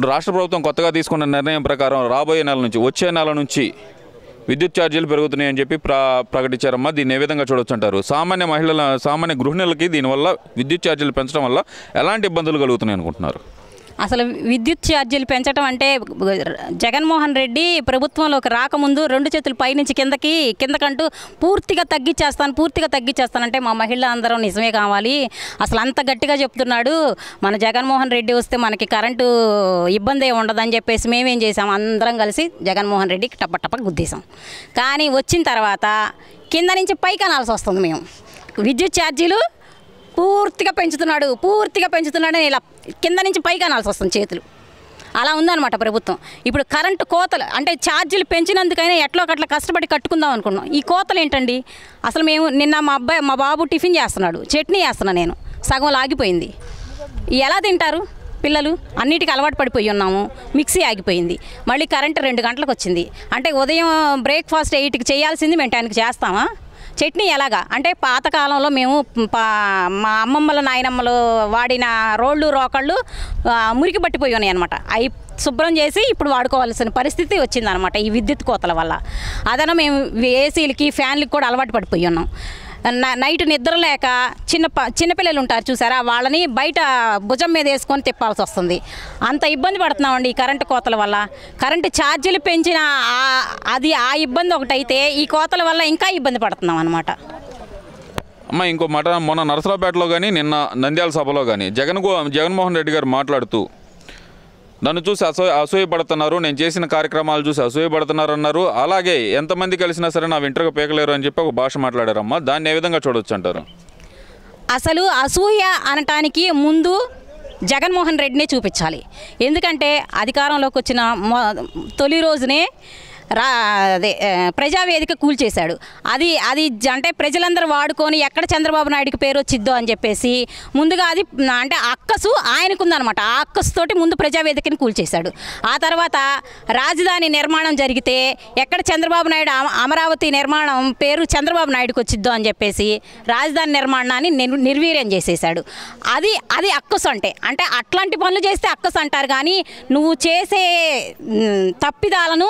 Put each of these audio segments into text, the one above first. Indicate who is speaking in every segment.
Speaker 1: ఇప్పుడు రాష్ట్ర ప్రభుత్వం కొత్తగా తీసుకున్న నిర్ణయం ప్రకారం రాబోయే నెల నుంచి వచ్చే నెల నుంచి విద్యుత్ ఛార్జీలు పెరుగుతున్నాయని చెప్పి ప్ర ప్రకటించారమ్మా దీన్ని ఏ విధంగా చూడొచ్చు అంటారు సామాన్య మహిళల సామాన్య గృహిణులకి దీనివల్ల విద్యుత్ ఛార్జీలు పెంచడం వల్ల ఎలాంటి ఇబ్బందులు కలుగుతున్నాయి అనుకుంటున్నారు
Speaker 2: అసలు విద్యుత్ ఛార్జీలు పెంచడం అంటే జగన్మోహన్ రెడ్డి ప్రభుత్వంలోకి రాకముందు రెండు చేతులు పైనుంచి కిందకి కిందకంటూ పూర్తిగా తగ్గించేస్తాను పూర్తిగా తగ్గించేస్తానంటే మా మహిళ అందరం నిజమే కావాలి అసలు అంత గట్టిగా చెప్తున్నాడు మన జగన్మోహన్ రెడ్డి వస్తే మనకి కరెంటు ఇబ్బంది ఉండదని చెప్పేసి మేమేం చేసాం అందరం కలిసి జగన్మోహన్ రెడ్డికి టప్పటప్ప గుద్దేశాం కానీ వచ్చిన తర్వాత కింద నుంచి పైకి అనాల్సి వస్తుంది మేము విద్యుత్ ఛార్జీలు పూర్తిగా పెంచుతున్నాడు పూర్తిగా పెంచుతున్నాడని ఇలా కింద నుంచి పైకి అనాల్సి వస్తుంది చేతులు అలా ఉందన్నమాట ప్రభుత్వం ఇప్పుడు కరెంటు కోతలు అంటే ఛార్జీలు పెంచినందుకైనా ఎట్లో అట్లా కష్టపడి కట్టుకుందాం అనుకున్నాం ఈ కోతలు ఏంటండి అసలు మేము నిన్న మా అబ్బాయి మా బాబు టిఫిన్ చేస్తున్నాడు చట్నీ చేస్తున్నా నేను సగం లాగిపోయింది ఎలా తింటారు పిల్లలు అన్నిటికీ అలవాటు పడిపోయి ఉన్నాము మిక్సీ ఆగిపోయింది మళ్ళీ కరెంటు రెండు గంటలకు వచ్చింది అంటే ఉదయం బ్రేక్ఫాస్ట్ ఎయిట్కి చేయాల్సింది మేము టైంకి చేస్తామా చట్నీ ఎలాగా అంటే పాతకాలంలో మేము మా అమ్మమ్మలు నాయనమ్మలు వాడిన రోళ్ళు రోకళ్ళు మురికి పట్టిపోయి ఉన్నాయి అనమాట అవి శుభ్రం చేసి ఇప్పుడు వాడుకోవాల్సిన పరిస్థితి వచ్చిందనమాట ఈ విద్యుత్ కోతల వల్ల అదన మేము ఏసీలకి ఫ్యాన్లకి కూడా అలవాటు పడిపోయి ఉన్నాం నైట్ నిద్ర లేక చిన్న చిన్నపిల్లలు ఉంటారు చూసారా వాళ్ళని బయట భుజం మీద వేసుకొని తిప్పాల్సి వస్తుంది అంత ఇబ్బంది పడుతున్నామండి ఈ కరెంటు కోతల వల్ల కరెంటు ఛార్జీలు పెంచిన అది ఆ ఇబ్బంది ఒకటైతే ఈ కోతల వల్ల ఇంకా ఇబ్బంది పడుతున్నాం అనమాట
Speaker 1: అమ్మ ఇంకో మాట మొన్న నరసరావుపేటలో కానీ నిన్న నంద్యాల సభలో కానీ జగన్ జగన్మోహన్ రెడ్డి గారు మాట్లాడుతూ నన్ను చూసి అసూయ అసూయపడుతున్నారు నేను చేసిన కార్యక్రమాలు చూసి అసూయపడుతున్నారు అన్నారు అలాగే ఎంతమంది కలిసినా సరే నా వింటర్గా పేకలేరు అని చెప్పి ఒక భాష మాట్లాడారమ్మా దాన్ని ఏ విధంగా చూడవచ్చు అంటారు
Speaker 2: అసలు అసూయ అనటానికి ముందు జగన్మోహన్ రెడ్డినే చూపించాలి ఎందుకంటే అధికారంలోకి వచ్చిన తొలి రోజునే రా అదే ప్రజావేదిక కూల్చేశాడు అది అది అంటే ప్రజలందరూ వాడుకొని ఎక్కడ చంద్రబాబు నాయుడికి పేరు వచ్చిద్దో అని చెప్పేసి ముందుగా అది అంటే అక్కసు ఆయనకుందనమాట ఆ అక్కసుతోటి ముందు ప్రజావేదికని కూల్చేశాడు ఆ తర్వాత రాజధాని నిర్మాణం జరిగితే ఎక్కడ చంద్రబాబు నాయుడు అమరావతి నిర్మాణం పేరు చంద్రబాబు నాయుడుకి వచ్చిద్దో అని చెప్పేసి రాజధాని నిర్మాణాన్ని నిర్వీర్యం చేసేసాడు అది అది అక్కసు అంటే అంటే అట్లాంటి పనులు చేస్తే అక్కసు అంటారు కానీ నువ్వు చేసే తప్పిదాలను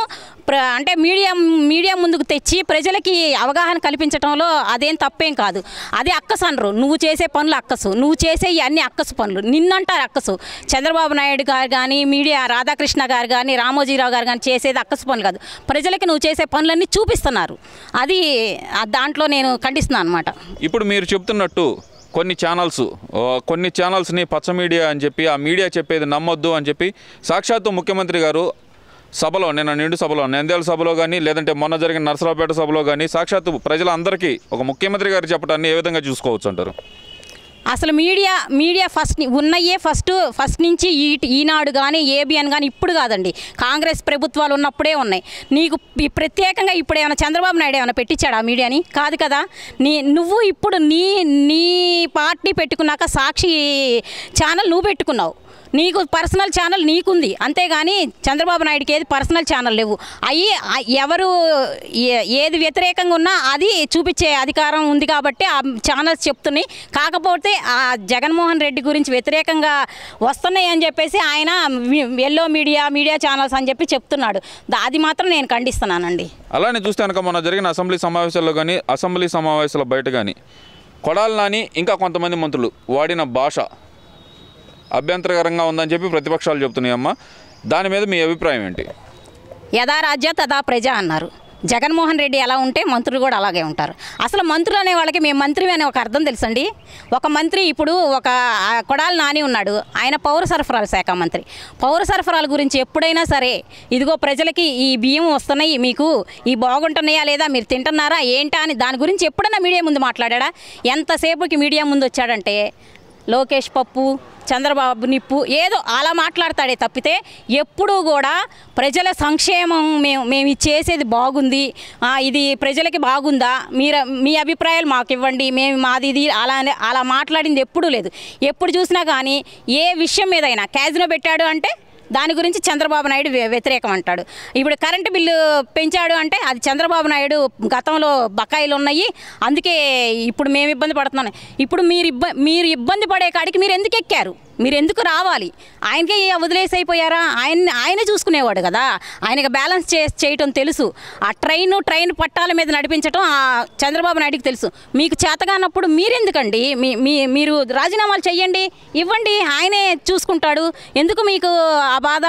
Speaker 2: అంటే మీడియా మీడియా ముందుకు తెచ్చి ప్రజలకి అవగాహన కల్పించడంలో అదేం తప్పేం కాదు అదే అక్కసు అనరు నువ్వు చేసే పనులు అక్కసు నువ్వు చేసే అన్ని అక్కసు పనులు నిన్నంటారు అక్కసు చంద్రబాబు నాయుడు గారు కానీ మీడియా రాధాకృష్ణ గారు కానీ రామోజీరావు గారు కానీ చేసేది అక్కసు పనులు కాదు ప్రజలకి నువ్వు చేసే పనులన్నీ చూపిస్తున్నారు అది దాంట్లో నేను ఖండిస్తున్నాను అనమాట
Speaker 1: ఇప్పుడు మీరు చెప్తున్నట్టు కొన్ని ఛానల్స్ కొన్ని ఛానల్స్ని పచ్చ మీడియా అని చెప్పి ఆ మీడియా చెప్పేది నమ్మొద్దు అని చెప్పి సాక్షాత్తు ముఖ్యమంత్రి గారు సభలో నిన్న నిండు సభలో నందేల సభలో కానీ లేదంటే మొన్న జరిగిన నర్సరావుపేట సభలో కానీ సాక్షాత్తు ప్రజలందరికీ ఒక ముఖ్యమంత్రి గారు చెప్పడాన్ని ఏ విధంగా చూసుకోవచ్చు అంటారు
Speaker 2: అసలు మీడియా మీడియా ఫస్ట్ ఉన్నయే ఫస్ట్ ఫస్ట్ నుంచి ఈ ఈనాడు కానీ ఏబిఎన్ కానీ ఇప్పుడు కాదండి కాంగ్రెస్ ప్రభుత్వాలు ఉన్నప్పుడే ఉన్నాయి నీకు ప్రత్యేకంగా ఇప్పుడు ఏమైనా చంద్రబాబు నాయుడు ఏమైనా పెట్టించాడా ఆ మీడియాని కాదు కదా నీ నువ్వు ఇప్పుడు నీ నీ పార్టీ పెట్టుకున్నాక సాక్షి ఛానల్ నువ్వు పెట్టుకున్నావు నీకు పర్సనల్ ఛానల్ నీకుంది అంతేగాని చంద్రబాబు నాయుడుకి ఏది పర్సనల్ ఛానల్ లేవు అవి ఎవరు ఏది వ్యతిరేకంగా ఉన్నా అది చూపించే అధికారం ఉంది కాబట్టి ఆ ఛానల్స్ చెప్తున్నాయి కాకపోతే ఆ జగన్మోహన్ రెడ్డి గురించి వ్యతిరేకంగా వస్తున్నాయి అని చెప్పేసి ఆయన ఎల్లో మీడియా మీడియా ఛానల్స్ అని చెప్పి చెప్తున్నాడు అది మాత్రం నేను ఖండిస్తున్నానండి
Speaker 1: అలానే చూస్తే కనుక మొన్న జరిగిన అసెంబ్లీ సమావేశాల్లో కానీ అసెంబ్లీ సమావేశాల బయట కానీ కొడాలి నాని ఇంకా కొంతమంది మంత్రులు వాడిన భాష అభ్యంతరకరంగా ఉందని చెప్పి ప్రతిపక్షాలు చెప్తున్నాయమ్మా దాని మీద మీ అభిప్రాయం ఏంటి
Speaker 2: యథా రాజ్య తదా ప్రజ అన్నారు జగన్మోహన్ రెడ్డి ఎలా ఉంటే మంత్రులు కూడా అలాగే ఉంటారు అసలు మంత్రులు అనే వాళ్ళకి మేము మంత్రి అనే ఒక అర్థం తెలుసండి ఒక మంత్రి ఇప్పుడు ఒక కొడాలి నాని ఉన్నాడు ఆయన పౌర సరఫరాల శాఖ మంత్రి పౌర సరఫరాల గురించి ఎప్పుడైనా సరే ఇదిగో ప్రజలకి ఈ బియ్యం వస్తున్నాయి మీకు ఈ బాగుంటున్నాయా లేదా మీరు తింటున్నారా ఏంటా అని దాని గురించి ఎప్పుడైనా మీడియా ముందు మాట్లాడా ఎంతసేపుకి మీడియా ముందు వచ్చాడంటే లోకేష్ పప్పు చంద్రబాబు నిప్పు ఏదో అలా మాట్లాడతాడే తప్పితే ఎప్పుడూ కూడా ప్రజల సంక్షేమం మేము మేము చేసేది బాగుంది ఇది ప్రజలకి బాగుందా మీరు మీ అభిప్రాయాలు మాకు ఇవ్వండి మేము మాది ఇది అలా అలా మాట్లాడింది ఎప్పుడూ లేదు ఎప్పుడు చూసినా కానీ ఏ విషయం మీదైనా క్యాజినో పెట్టాడు అంటే దాని గురించి చంద్రబాబు నాయుడు వ్యతిరేకం అంటాడు ఇప్పుడు కరెంటు బిల్లు పెంచాడు అంటే అది చంద్రబాబు నాయుడు గతంలో బకాయిలు ఉన్నాయి అందుకే ఇప్పుడు మేము ఇబ్బంది పడుతున్నాం ఇప్పుడు మీరు ఇబ్బంది మీరు ఇబ్బంది పడే కాడికి మీరు ఎందుకు ఎక్కారు మీరు ఎందుకు రావాలి ఆయనకే వదిలేసి అయిపోయారా ఆయన ఆయనే చూసుకునేవాడు కదా ఆయనకి బ్యాలెన్స్ చే చేయటం తెలుసు ఆ ట్రైన్ ట్రైన్ పట్టాల మీద నడిపించటం ఆ చంద్రబాబు నాయుడికి తెలుసు మీకు చేతగానప్పుడు మీరెందుకండి మీ మీ మీరు రాజీనామాలు చేయండి ఇవ్వండి ఆయనే చూసుకుంటాడు ఎందుకు మీకు ఆ బాధ